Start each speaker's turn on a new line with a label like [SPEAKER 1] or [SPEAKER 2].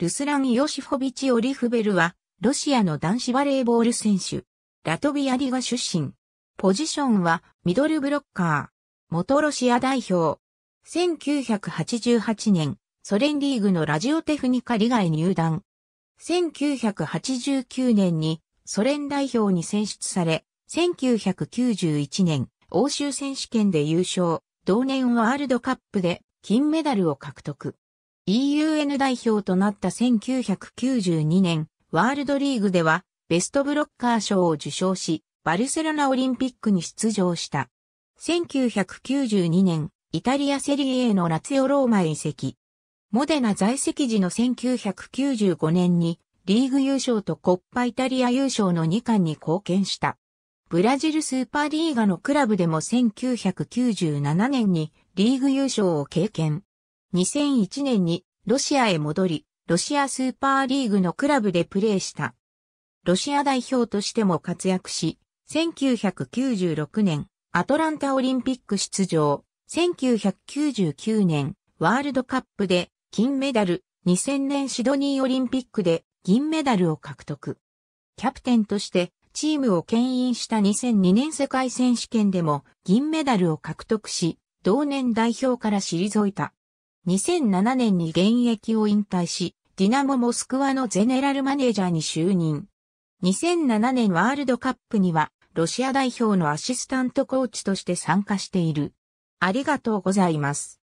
[SPEAKER 1] ルスラ
[SPEAKER 2] ン・ヨシフォビチ・オリフベルは、ロシアの男子バレーボール選手、ラトビアリガ出身。ポジションは、ミドルブロッカー。元ロシア代表。1988年、ソ連リーグのラジオテフニカリガへ入団。1989年にソ連代表に選出され、1991年欧州選手権で優勝、同年ワールドカップで金メダルを獲得。EUN 代表となった1992年、ワールドリーグではベストブロッカー賞を受賞し、バルセロナオリンピックに出場した。1992年、イタリアセリエのラツヨローマへ移籍。モデナ在籍時の1995年に、リーグ優勝とコッパイタリア優勝の2冠に貢献した。ブラジルスーパーリーガのクラブでも1997年にリーグ優勝を経験。2001年にロシアへ戻り、ロシアスーパーリーグのクラブでプレーした。ロシア代表としても活躍し、1996年、アトランタオリンピック出場、1999年、ワールドカップで金メダル、2000年シドニーオリンピックで銀メダルを獲得。キャプテンとしてチームを牽引した2002年世界選手権でも銀メダルを獲得し、同年代表から退いた。2007年に現役を引退し、ディナモモスクワのゼネラルマネージャーに就任。2007年ワールドカップには、ロシア代表のアシスタントコーチとして参加している。ありがとうござ
[SPEAKER 1] います。